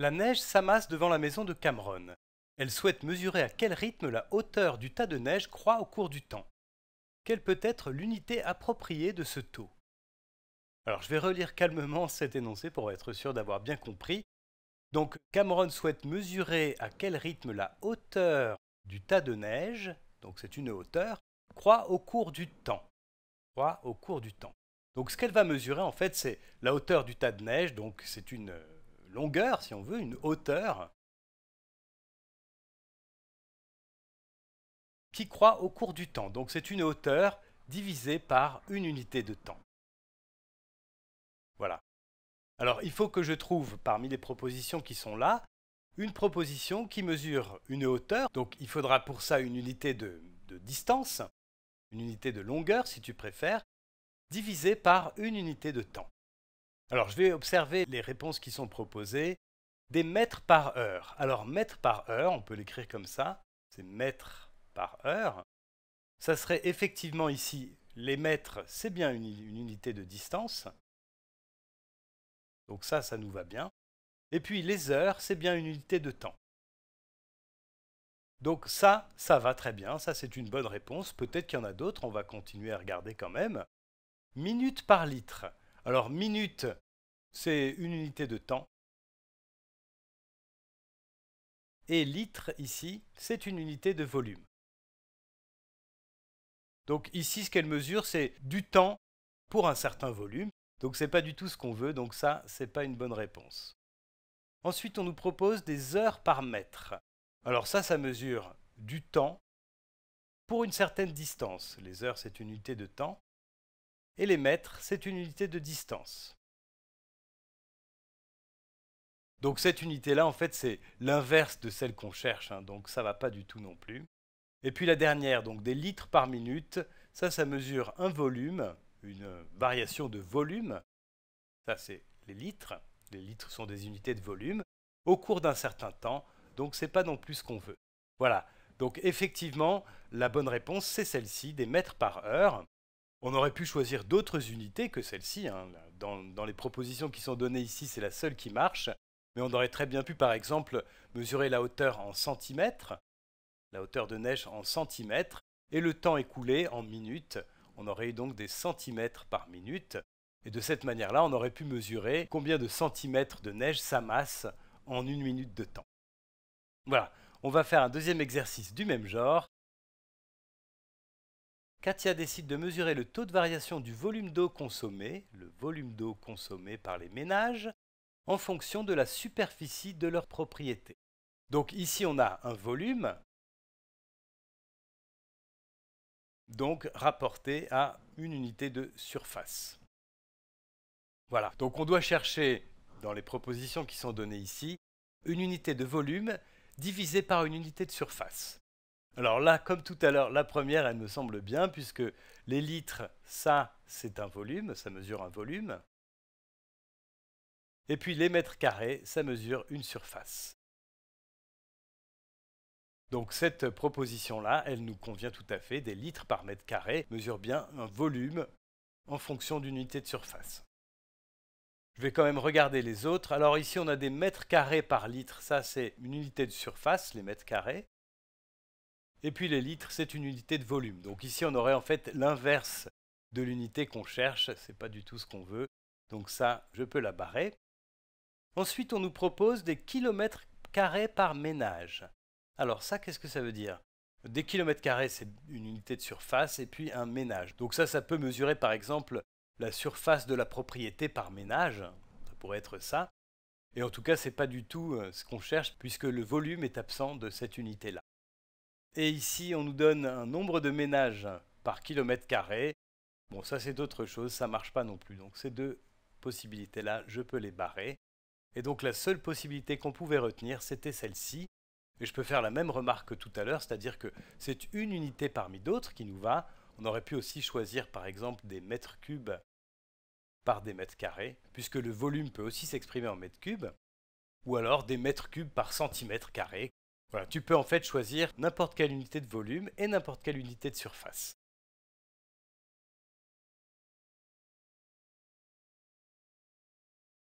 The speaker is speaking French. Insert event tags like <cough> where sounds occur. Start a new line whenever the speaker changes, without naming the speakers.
La neige s'amasse devant la maison de Cameron. Elle souhaite mesurer à quel rythme la hauteur du tas de neige croît au cours du temps. Quelle peut être l'unité appropriée de ce taux Alors je vais relire calmement <laughs> cet énoncé pour être sûr d'avoir bien compris. Donc Cameron souhaite mesurer à quel rythme la hauteur du tas de neige, donc c'est une hauteur, croît au cours du temps. Croît au cours du temps. Donc ce qu'elle va mesurer en fait c'est la hauteur du tas de neige, donc c'est une euh, longueur, si on veut, une hauteur,
qui croît au cours du temps. Donc c'est une
hauteur divisée par une unité de temps. Voilà. Alors il faut que je trouve parmi les propositions qui sont là une proposition qui mesure une hauteur. Donc il faudra pour ça une unité de, de distance, une unité de longueur si tu préfères, divisée par une unité de temps. Alors je vais observer les réponses qui sont proposées. Des mètres par heure. Alors mètres par heure, on peut l'écrire comme ça. C'est mètres par heure. Ça serait effectivement ici, les mètres, c'est bien une, unité de distance. Donc ça, ça nous va bien. Et puis les heures, c'est bien une unité de temps. Donc ça, ça va très bien, ça c'est une bonne réponse. Peut-être qu'il y en a d'autres, on va continuer à regarder quand même. Minutes par litre. Alors minute,
c'est une unité de temps.
Et litre ici, c'est une unité de volume. Donc ici, ce qu'elle mesure, c'est du temps pour un certain volume. Donc ce n'est pas du tout ce qu'on veut, donc ça, ce n'est pas une bonne réponse. Ensuite, on nous propose des heures par mètre. Alors ça, ça mesure du temps pour une certaine distance. Les heures, c'est une unité de temps et les mètres, c'est une unité de distance. Donc cette unité-là, en fait, c'est l'inverse de celle qu'on cherche, hein, donc ça ne va pas du tout non plus. Et puis la dernière, donc des litres par minute, ça, ça mesure un volume, une variation de volume, ça c'est les litres, les litres sont des unités de volume, au cours d'un certain temps, donc ce n'est pas non plus ce qu'on veut. Voilà, donc effectivement, la bonne réponse, c'est celle-ci, des mètres par heure. On aurait pu choisir d'autres unités que celle-ci. Hein. Dans, les propositions qui sont données ici, c'est la seule qui marche. Mais on aurait très bien pu, par exemple, mesurer la hauteur en centimètres, la hauteur de neige en centimètres, et le temps écoulé en minutes. On aurait eu donc des centimètres par minute. Et de cette manière-là, on aurait pu mesurer combien de centimètres de neige s'amasse en une minute de temps. Voilà, on va faire un deuxième exercice du même genre, Katia décide de mesurer le taux de variation du volume d'eau consommé, le volume d'eau consommé par les ménages, en fonction de la superficie de leur propriété. Donc
ici on a un volume, donc
rapporté à une unité de surface. Voilà, donc on doit chercher, dans les propositions qui sont données ici, une unité de volume divisée par une unité de surface. Alors là, comme tout à l'heure, la première, elle me semble bien, puisque les litres, ça, c'est un volume, ça mesure un volume. Et puis les mètres carrés, ça mesure une surface. Donc cette proposition-là, elle nous convient tout à fait, des litres par mètre carré mesurent bien un volume en fonction d'une unité de surface. Je vais quand même regarder les autres. Alors ici, on a des mètres carrés par litre, ça c'est une unité de surface, les mètres carrés. Et puis les litres, c'est une unité de volume. Donc ici, on aurait en fait l'inverse de l'unité qu'on cherche. Ce n'est pas du tout ce qu'on veut. Donc ça, je peux la barrer. Ensuite, on nous propose des kilomètres carrés par ménage. Alors ça, qu'est-ce que ça veut dire Des kilomètres carrés, c'est une unité de surface et puis un ménage. Donc ça, ça peut mesurer par exemple la surface de la propriété par ménage. Ça pourrait être ça. Et en tout cas, ce n'est pas du tout euh, ce qu'on cherche puisque le volume est absent de cette unité-là. Et ici, on nous donne un nombre de ménages par kilomètre carré. Bon, ça c'est d'autres choses, ça ne marche pas non plus. Donc ces deux possibilités-là, je peux les barrer. Et donc la seule possibilité qu'on pouvait retenir, c'était celle-ci. Et je peux faire la même remarque que tout à l'heure, c'est-à-dire que c'est une unité parmi d'autres qui nous va. On aurait pu aussi choisir par exemple des mètres cubes par des mètres carrés, puisque le volume peut aussi s'exprimer en mètres cubes, ou alors des mètres cubes par centimètre carré, voilà, tu peux en fait choisir n'importe quelle unité de volume et n'importe quelle unité de surface.